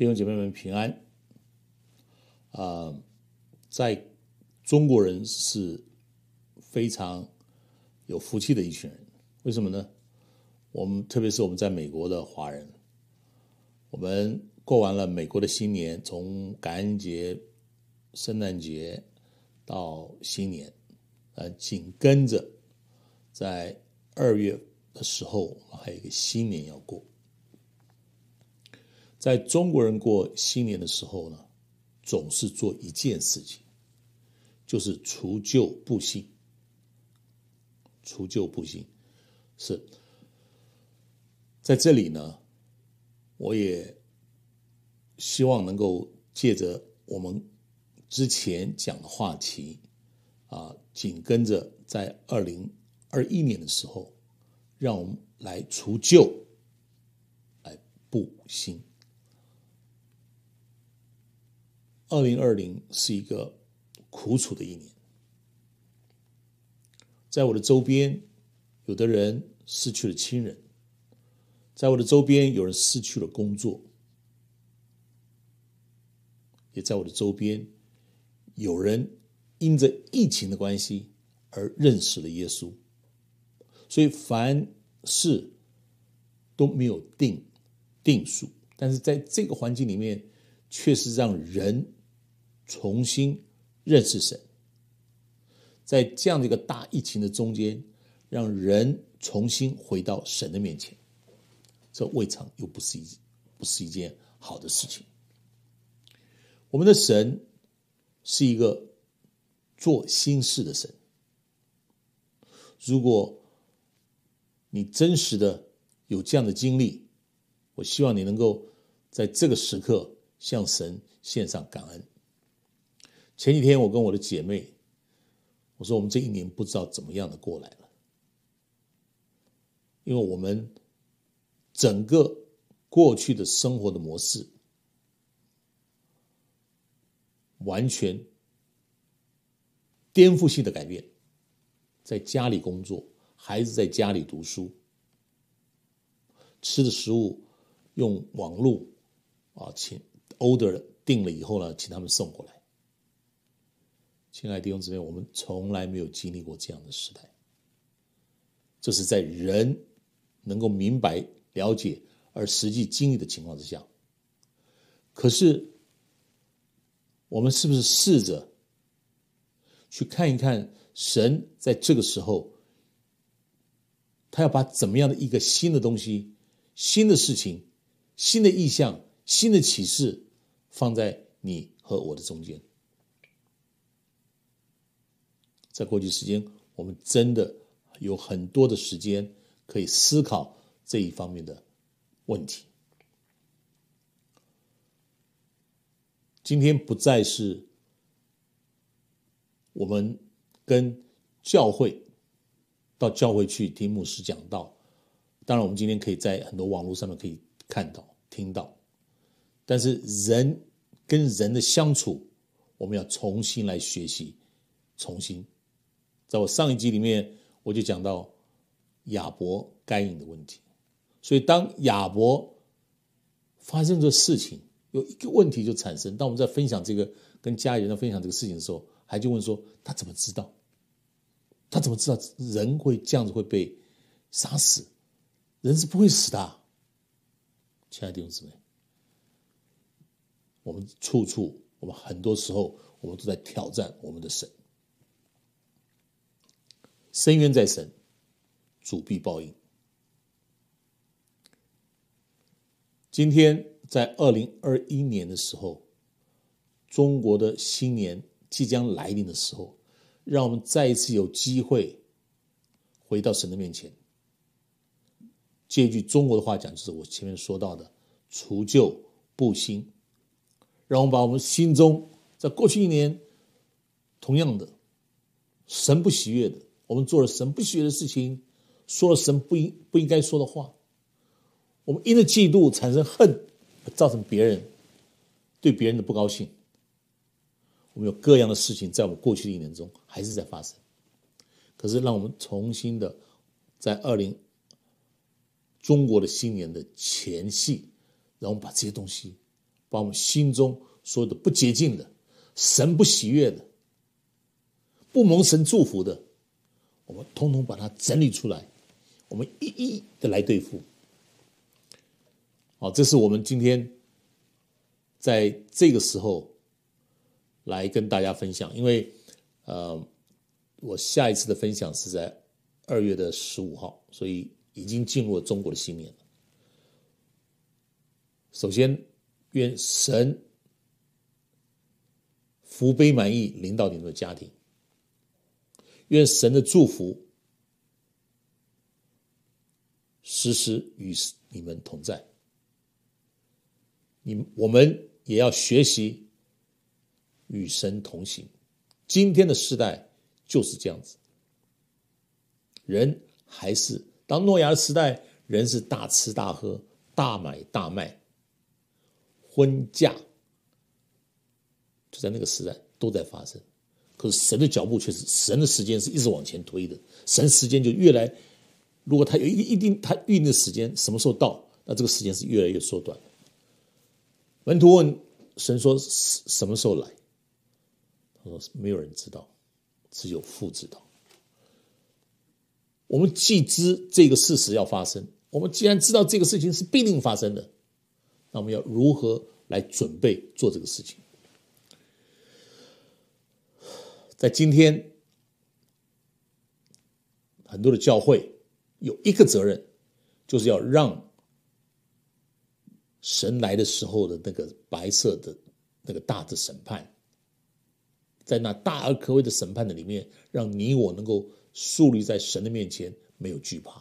弟兄姐妹们平安！啊，在中国人是非常有福气的一群人，为什么呢？我们特别是我们在美国的华人，我们过完了美国的新年，从感恩节、圣诞节到新年，呃，紧跟着在二月的时候，我们还有一个新年要过。在中国人过新年的时候呢，总是做一件事情，就是除旧布新。除旧布新，是，在这里呢，我也希望能够借着我们之前讲的话题，啊，紧跟着在二零二一年的时候，让我们来除旧，来布新。二零二零是一个苦楚的一年，在我的周边，有的人失去了亲人；在我的周边，有人失去了工作；也在我的周边，有人因着疫情的关系而认识了耶稣。所以凡事都没有定定数，但是在这个环境里面，确实让人。重新认识神，在这样的一个大疫情的中间，让人重新回到神的面前，这未尝又不是一不是一件好的事情。我们的神是一个做心事的神。如果你真实的有这样的经历，我希望你能够在这个时刻向神献上感恩。前几天，我跟我的姐妹，我说我们这一年不知道怎么样的过来了，因为我们整个过去的生活的模式完全颠覆性的改变，在家里工作，孩子在家里读书，吃的食物用网络啊，请 order 订了以后呢，请他们送过来。亲爱的弟兄姊妹，我们从来没有经历过这样的时代。这是在人能够明白、了解而实际经历的情况之下。可是，我们是不是试着去看一看神在这个时候，他要把怎么样的一个新的东西、新的事情、新的意向、新的启示，放在你和我的中间？在过去时间，我们真的有很多的时间可以思考这一方面的问题。今天不再是我们跟教会到教会去听牧师讲道，当然我们今天可以在很多网络上面可以看到、听到。但是人跟人的相处，我们要重新来学习，重新。在我上一集里面，我就讲到亚伯该隐的问题，所以当亚伯发生这事情，有一个问题就产生。当我们在分享这个跟家里人在分享这个事情的时候，还就问说他怎么知道？他怎么知道人会这样子会被杀死？人是不会死的，亲爱的弟兄姊妹，我们处处我们很多时候我们都在挑战我们的神。深渊在神，主必报应。今天在二零二一年的时候，中国的新年即将来临的时候，让我们再一次有机会回到神的面前。借一句中国的话讲，就是我前面说到的“除旧布新”。让我们把我们心中在过去一年同样的神不喜悦的。我们做了神不喜悦的事情，说了神不应不应该说的话，我们因着嫉妒产生恨，造成别人对别人的不高兴。我们有各样的事情在我们过去的一年中还是在发生，可是让我们重新的在二零中国的新年的前夕，让我们把这些东西，把我们心中所有的不洁净的、神不喜悦的、不蒙神祝福的。通通把它整理出来，我们一一的来对付。好，这是我们今天在这个时候来跟大家分享，因为呃，我下一次的分享是在二月的十五号，所以已经进入了中国的新年了。首先，愿神福杯满溢，领导你们的家庭。愿神的祝福。时时与你们同在，你我们也要学习与神同行。今天的时代就是这样子，人还是当诺亚的时代，人是大吃大喝、大买大卖、婚嫁，就在那个时代都在发生。可是神的脚步却是神的时间是一直往前推的，神时间就越来。如果他有一一定他定的时间，什么时候到？那这个时间是越来越缩短。门徒问神说：“什什么时候来？”他说：“没有人知道，只有父知道。”我们既知这个事实要发生，我们既然知道这个事情是必定发生的，那我们要如何来准备做这个事情？在今天，很多的教会。有一个责任，就是要让神来的时候的那个白色的、那个大的审判，在那大而可畏的审判的里面，让你我能够树立在神的面前，没有惧怕；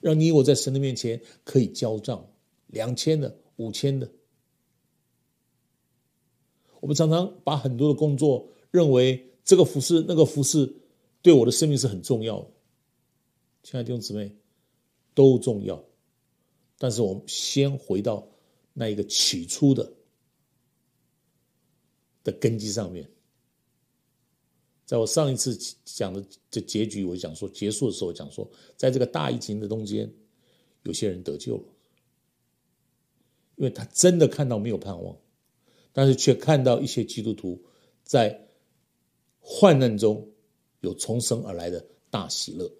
让你我在神的面前可以交账，两千的、五千的。我们常常把很多的工作认为这个服饰、那个服饰对我的生命是很重要的。亲爱的弟兄姊妹，都重要，但是我们先回到那一个起初的的根基上面。在我上一次讲的这结局，我讲说结束的时候讲说，在这个大疫情的中间，有些人得救了，因为他真的看到没有盼望，但是却看到一些基督徒在患难中有重生而来的大喜乐。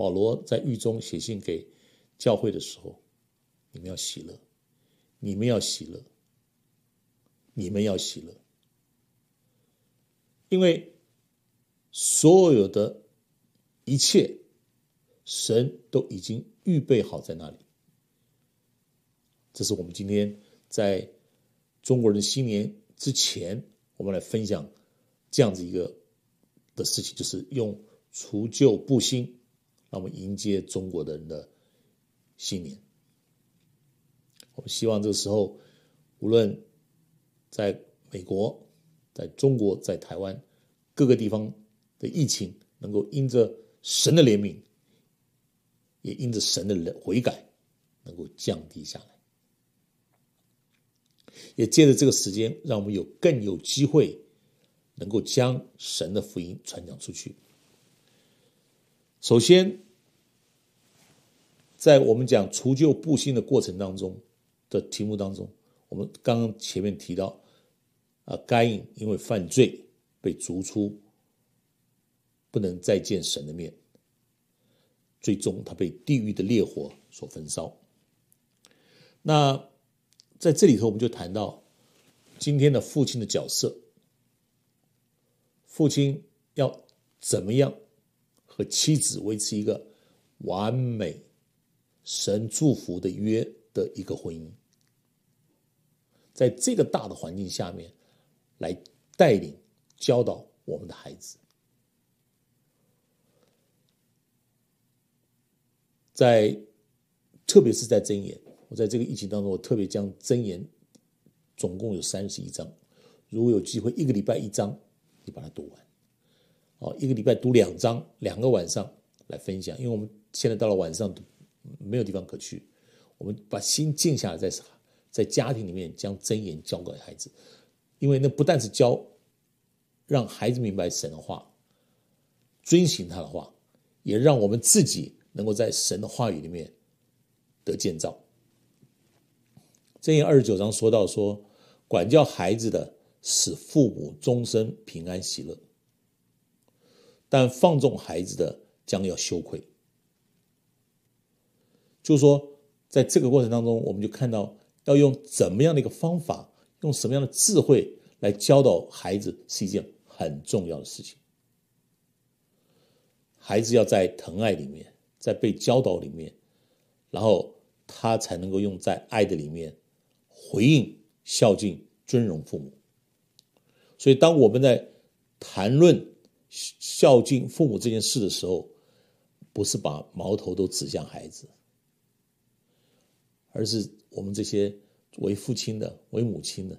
保罗在狱中写信给教会的时候，你们要喜乐，你们要喜乐，你们要喜乐，因为所有的一切，神都已经预备好在那里。这是我们今天在中国人新年之前，我们来分享这样子一个的事情，就是用除旧布新。那我们迎接中国人的新年。我们希望这个时候，无论在美国、在中国、在台湾各个地方的疫情，能够因着神的怜悯，也因着神的悔改，能够降低下来。也借着这个时间，让我们有更有机会，能够将神的福音传讲出去。首先。在我们讲除旧布新的过程当中的题目当中，我们刚刚前面提到，啊，该隐因为犯罪被逐出，不能再见神的面，最终他被地狱的烈火所焚烧。那在这里头，我们就谈到今天的父亲的角色，父亲要怎么样和妻子维持一个完美。神祝福的约的一个婚姻，在这个大的环境下面来带领教导我们的孩子，在特别是在箴言。我在这个疫情当中，我特别将箴言总共有三十一章。如果有机会，一个礼拜一章，你把它读完。哦，一个礼拜读两章，两个晚上来分享，因为我们现在到了晚上读。没有地方可去，我们把心静下来，在在家庭里面将真言教给孩子，因为那不但是教，让孩子明白神的话，遵循他的话，也让我们自己能够在神的话语里面得建造。真言二十九章说到说，管教孩子的使父母终身平安喜乐，但放纵孩子的将要羞愧。就是说，在这个过程当中，我们就看到要用怎么样的一个方法，用什么样的智慧来教导孩子是一件很重要的事情。孩子要在疼爱里面，在被教导里面，然后他才能够用在爱的里面回应孝敬尊荣父母。所以，当我们在谈论孝敬父母这件事的时候，不是把矛头都指向孩子。而是我们这些为父亲的、为母亲的，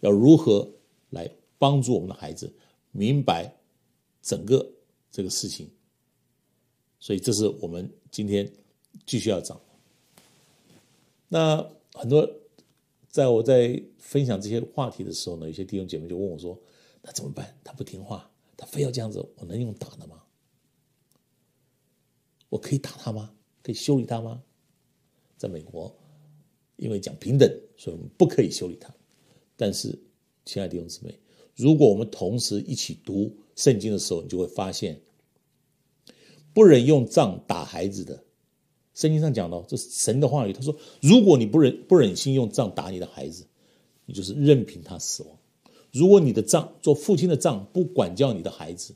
要如何来帮助我们的孩子明白整个这个事情？所以这是我们今天继续要讲。那很多在我在分享这些话题的时候呢，有些弟兄姐妹就问我说：“那怎么办？他不听话，他非要这样子，我能用打的吗？我可以打他吗？可以修理他吗？”在美国。因为讲平等，所以我们不可以修理他。但是，亲爱的弟兄姊妹，如果我们同时一起读圣经的时候，你就会发现，不忍用杖打孩子的，圣经上讲到，这是神的话语。他说，如果你不忍不忍心用杖打你的孩子，你就是任凭他死亡。如果你的杖，做父亲的杖，不管教你的孩子，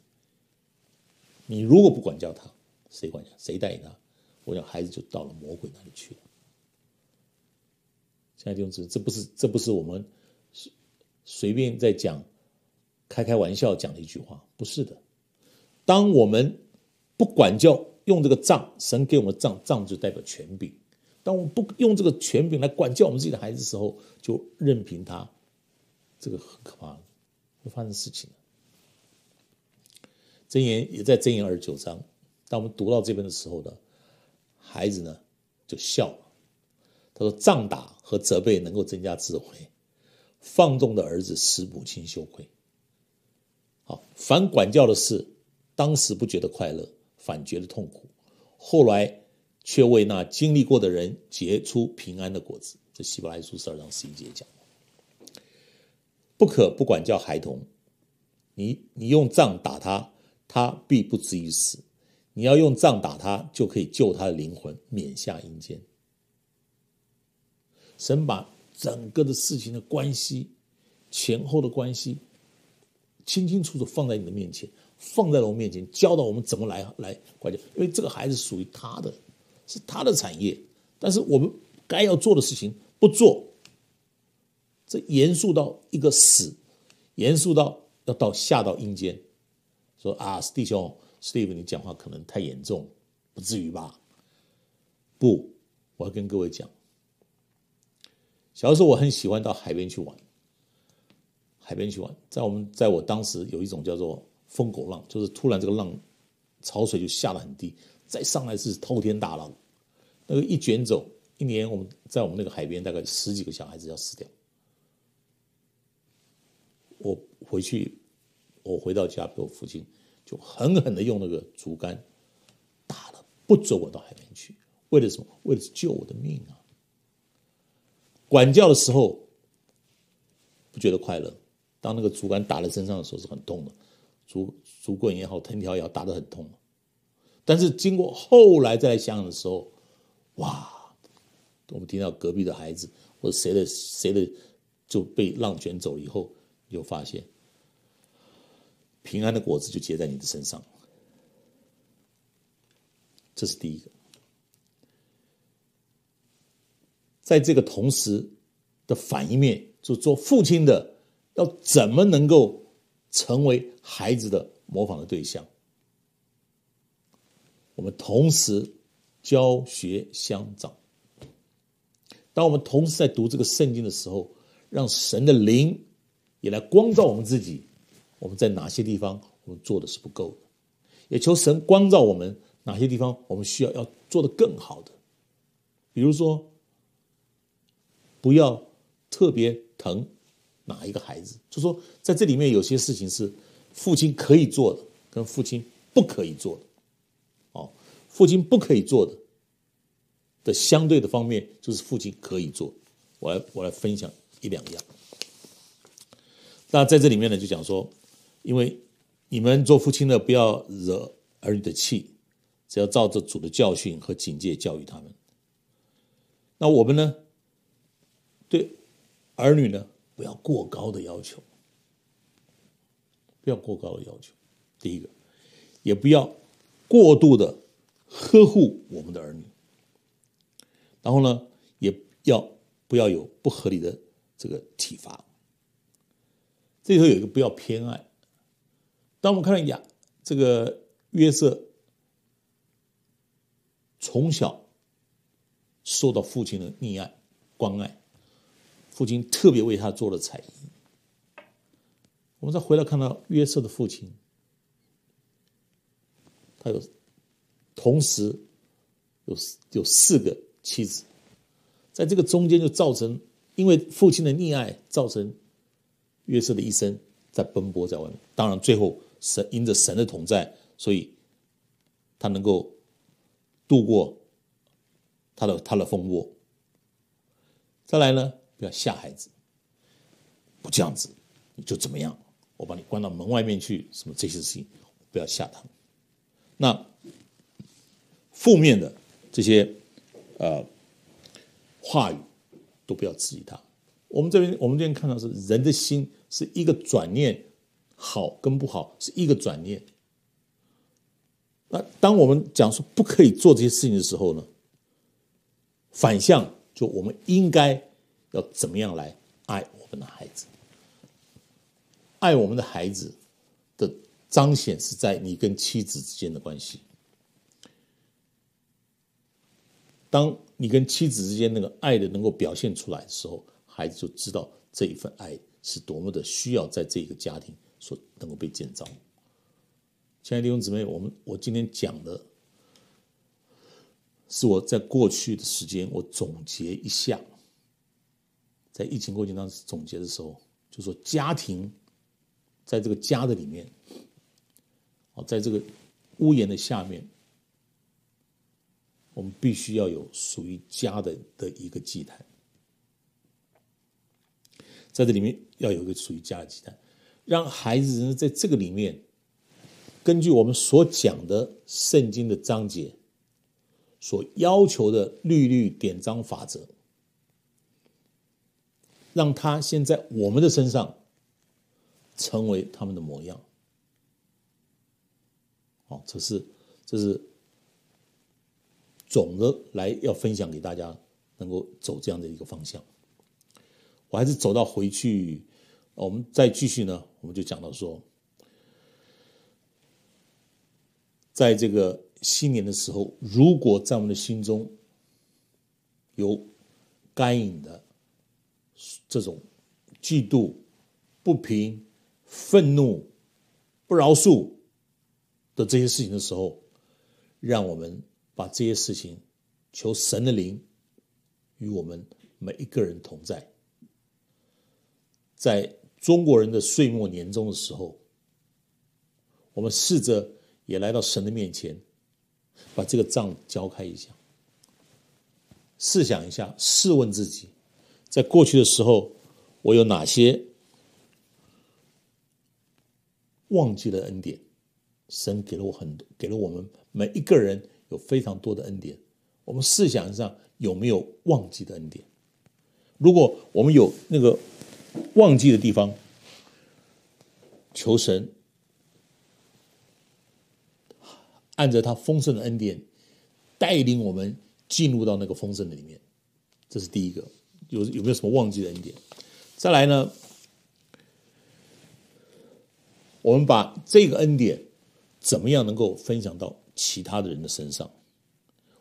你如果不管教他，谁管教？谁带领他？我想，孩子就到了魔鬼那里去了。现在这种这不是这不是我们随随便在讲、开开玩笑讲的一句话，不是的。当我们不管教，用这个杖，神给我们杖，杖就代表权柄。当我们不用这个权柄来管教我们自己的孩子的时候，就任凭他，这个很可怕，会发生事情。真言也在真言二九章，当我们读到这边的时候呢，孩子呢就笑了。他说：“仗打和责备能够增加智慧，放纵的儿子使母亲羞愧。好，反管教的事，当时不觉得快乐，反觉得痛苦，后来却为那经历过的人结出平安的果子。”这《希伯来书》十二章十一节讲。不可不管教孩童，你你用杖打他，他必不至于死；你要用杖打他，就可以救他的灵魂，免下阴间。”神把整个的事情的关系、前后的关系，清清楚楚放在你的面前，放在了我面前，教导我们怎么来来管教。因为这个孩子属于他的，是他的产业，但是我们该要做的事情不做，这严肃到一个死，严肃到要到下到阴间，说啊，弟兄 Steve，你讲话可能太严重，不至于吧？不，我要跟各位讲。小时候我很喜欢到海边去玩，海边去玩，在我们在我当时有一种叫做疯狗浪，就是突然这个浪，潮水就下得很低，再上来是滔天大浪，那个一卷走，一年我们在我们那个海边大概十几个小孩子要死掉。我回去，我回到家，被我父亲就狠狠的用那个竹竿打了，不准我到海边去。为了什么？为了救我的命啊！管教的时候不觉得快乐，当那个竹竿打在身上的时候是很痛的，竹竹棍也好，藤条也好，打得很痛。但是经过后来再来想想的时候，哇，我们听到隔壁的孩子或者谁的谁的就被浪卷走以后，就发现平安的果子就结在你的身上这是第一个。在这个同时的反一面，就做父亲的要怎么能够成为孩子的模仿的对象？我们同时教学相长。当我们同时在读这个圣经的时候，让神的灵也来光照我们自己，我们在哪些地方我们做的是不够的？也求神光照我们哪些地方我们需要要做的更好的，比如说。不要特别疼哪一个孩子，就说在这里面有些事情是父亲可以做的，跟父亲不可以做的，哦，父亲不可以做的的相对的方面就是父亲可以做。我来我来分享一两样。那在这里面呢，就讲说，因为你们做父亲的不要惹儿女的气，只要照着主的教训和警戒教育他们。那我们呢？对儿女呢，不要过高的要求，不要过高的要求。第一个，也不要过度的呵护我们的儿女。然后呢，也要不要有不合理的这个体罚。这里头有一个不要偏爱。当我们看到下这个约瑟从小受到父亲的溺爱、关爱。父亲特别为他做了彩衣，我们再回来看到约瑟的父亲，他有同时有有四个妻子，在这个中间就造成，因为父亲的溺爱，造成约瑟的一生在奔波在外面。当然，最后神因着神的同在，所以他能够度过他的他的蜂窝。再来呢？不要吓孩子，不这样子，你就怎么样？我把你关到门外面去，什么这些事情，不要吓他。那负面的这些呃话语，都不要刺激他。我们这边，我们这边看到是人的心是一个转念，好跟不好是一个转念。那当我们讲说不可以做这些事情的时候呢，反向就我们应该。要怎么样来爱我们的孩子？爱我们的孩子的彰显是在你跟妻子之间的关系。当你跟妻子之间那个爱的能够表现出来的时候，孩子就知道这一份爱是多么的需要，在这一个家庭所能够被建造。亲爱的弟兄姊妹，我们我今天讲的，是我在过去的时间我总结一下。在疫情过程当中总结的时候，就说家庭在这个家的里面，哦，在这个屋檐的下面，我们必须要有属于家的的一个祭坛，在这里面要有一个属于家的祭坛，让孩子在这个里面，根据我们所讲的圣经的章节所要求的律律典章法则。让他先在我们的身上成为他们的模样，好，这是这是总的来要分享给大家，能够走这样的一个方向。我还是走到回去，我们再继续呢，我们就讲到说，在这个新年的时候，如果在我们的心中有干隐的。这种嫉妒、不平、愤怒、不饶恕的这些事情的时候，让我们把这些事情求神的灵与我们每一个人同在。在中国人的岁末年终的时候，我们试着也来到神的面前，把这个账交开一下。试想一下，试问自己。在过去的时候，我有哪些忘记了恩典？神给了我很给了我们每一个人有非常多的恩典。我们思想上有没有忘记的恩典？如果我们有那个忘记的地方，求神按着他丰盛的恩典带领我们进入到那个丰盛的里面。这是第一个。有有没有什么忘记的恩典？再来呢？我们把这个恩典怎么样能够分享到其他的人的身上？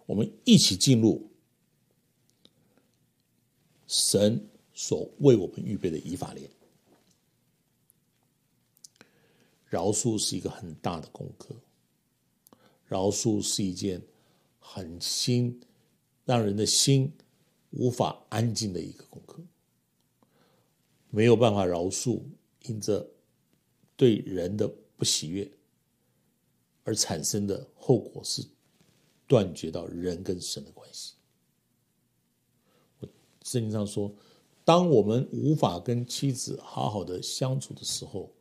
我们一起进入神所为我们预备的以法莲。饶恕是一个很大的功课，饶恕是一件很新，让人的心。无法安静的一个功课，没有办法饶恕因着对人的不喜悦而产生的后果是断绝到人跟神的关系。我经上说，当我们无法跟妻子好好的相处的时候，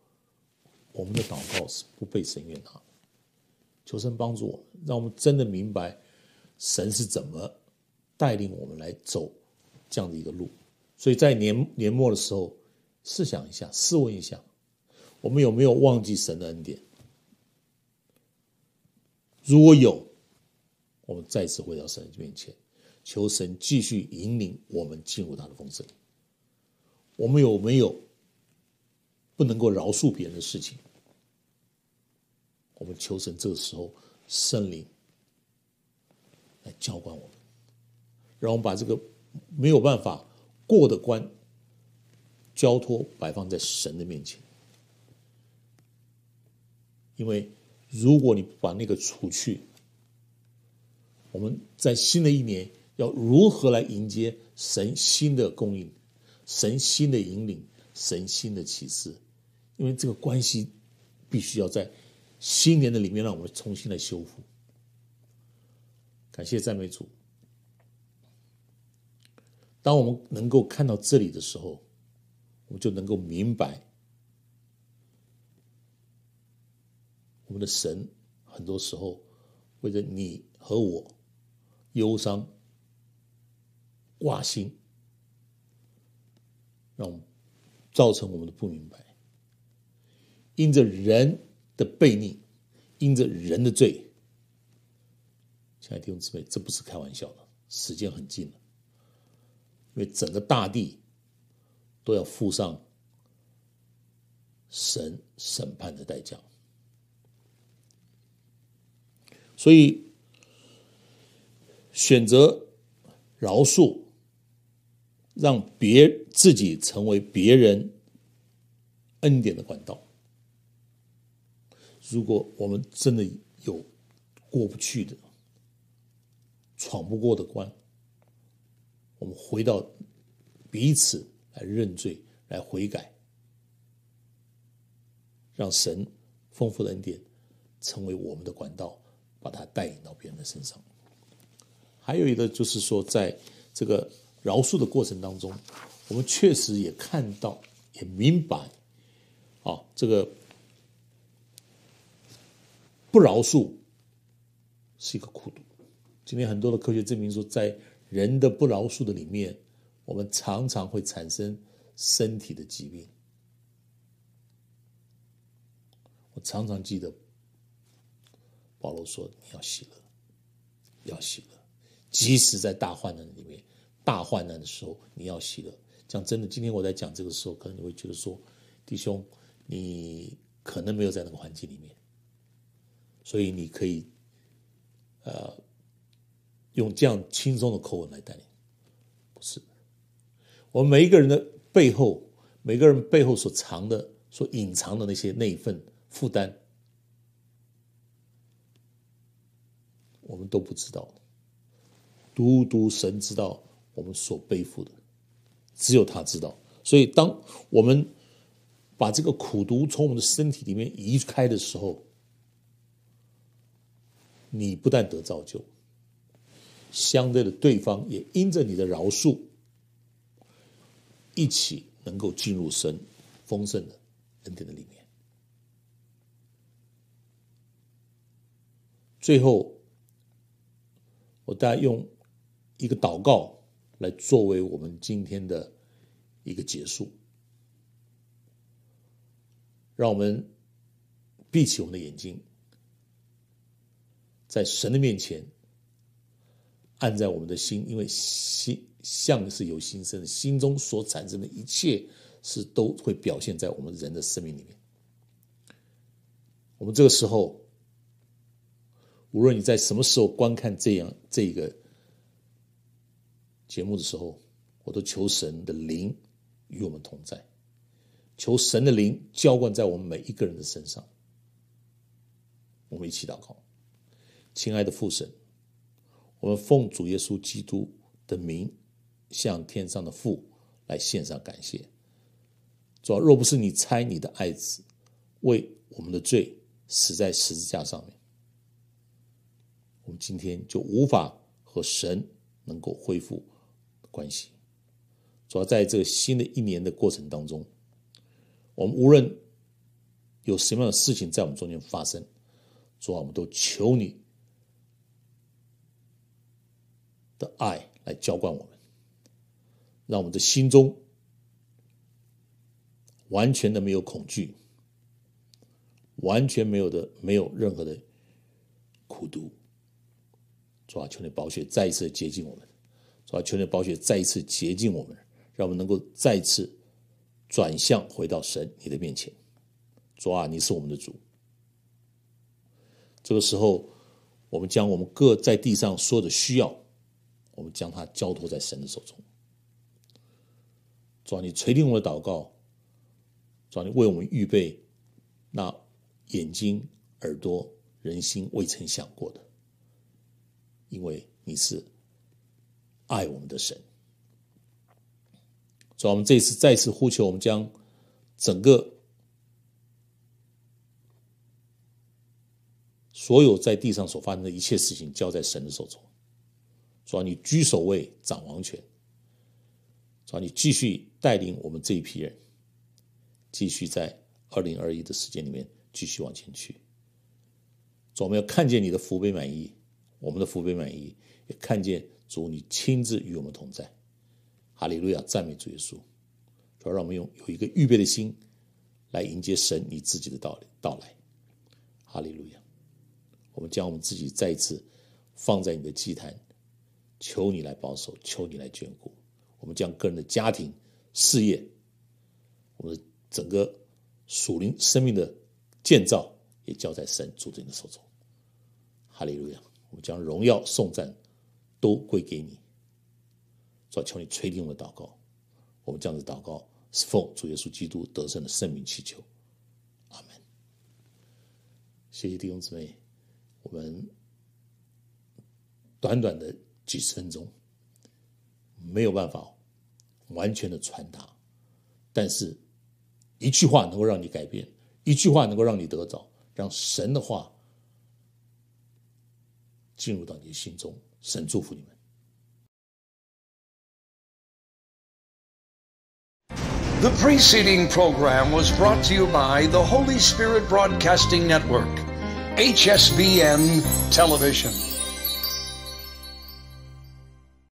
我们的祷告是不被神悦纳。求神帮助我们，让我们真的明白神是怎么。带领我们来走这样的一个路，所以在年年末的时候，试想一下，试问一下，我们有没有忘记神的恩典？如果有，我们再次回到神面前，求神继续引领我们进入他的丰盛。我们有没有不能够饶恕别人的事情？我们求神这个时候圣灵来浇灌我们。让我们把这个没有办法过的关，交托摆放在神的面前。因为如果你不把那个除去，我们在新的一年要如何来迎接神新的供应、神新的引领、神新的启示？因为这个关系必须要在新年的里面让我们重新来修复。感谢赞美主。当我们能够看到这里的时候，我们就能够明白，我们的神很多时候为了你和我忧伤、挂心，让我们造成我们的不明白。因着人的悖逆，因着人的罪，亲爱的弟兄姊妹，这不是开玩笑的，时间很近了。因为整个大地都要付上神审判的代价，所以选择饶恕，让别自己成为别人恩典的管道。如果我们真的有过不去的、闯不过的关，我们回到彼此来认罪、来悔改，让神丰富的恩典成为我们的管道，把它带引到别人的身上。还有一个就是说，在这个饶恕的过程当中，我们确实也看到、也明白，啊，这个不饶恕是一个苦读。今天很多的科学证明说，在人的不饶恕的里面，我们常常会产生身体的疾病。我常常记得，保罗说：“你要喜乐，要喜乐，即使在大患难里面，大患难的时候，你要喜乐。”讲真的，今天我在讲这个时候，可能你会觉得说，弟兄，你可能没有在那个环境里面，所以你可以，呃。用这样轻松的口吻来带领，不是。我们每一个人的背后，每个人背后所藏的、所隐藏的那些那一份负担，我们都不知道独独神知道我们所背负的，只有他知道。所以，当我们把这个苦毒从我们的身体里面移开的时候，你不但得造就。相对的，对方也因着你的饶恕，一起能够进入神丰盛的恩典的里面。最后，我大用一个祷告来作为我们今天的一个结束。让我们闭起我们的眼睛，在神的面前。按在我们的心，因为心相是由心生，心中所产生的一切是都会表现在我们人的生命里面。我们这个时候，无论你在什么时候观看这样这个节目的时候，我都求神的灵与我们同在，求神的灵浇灌在我们每一个人的身上。我们一起祷告，亲爱的父神。我们奉主耶稣基督的名，向天上的父来献上感谢。主，若不是你猜你的爱子为我们的罪死在十字架上面，我们今天就无法和神能够恢复关系。主要在这新的一年的过程当中，我们无论有什么样的事情在我们中间发生，主啊，我们都求你。的爱来浇灌我们，让我们的心中完全的没有恐惧，完全没有的没有任何的苦毒。主啊，求你宝血再一次接近我们，主啊，求你宝血再一次接近我们，让我们能够再一次转向回到神你的面前。主啊，你是我们的主。这个时候，我们将我们各在地上所有的需要。我们将它交托在神的手中。主啊，你垂听我的祷告，主啊，你为我们预备那眼睛、耳朵、人心未曾想过的，因为你是爱我们的神。主啊，我们这一次再次呼求，我们将整个所有在地上所发生的一切事情交在神的手中。说你居首位掌王权，说你继续带领我们这一批人，继续在二零二一的时间里面继续往前去。说我们要看见你的福杯满意，我们的福杯满意，也看见主你亲自与我们同在。哈利路亚，赞美主耶稣。说让我们用有一个预备的心来迎接神你自己的到到来。哈利路亚，我们将我们自己再一次放在你的祭坛。求你来保守，求你来眷顾，我们将个人的家庭、事业，我们整个属灵生命的建造，也交在神主的你的手中。哈利路亚！我们将荣耀颂赞都归给你。主，求你垂听我的祷告。我们这样子祷告，是奉主耶稣基督得胜的圣名祈求。阿门。谢谢弟兄姊妹，我们短短的。几十分钟，没有办法完全的传达，但是一句话能够让你改变，一句话能够让你得到，让神的话进入到你的心中。神祝福你们。The preceding program was brought to you by the Holy Spirit Broadcasting Network, HSBN Television.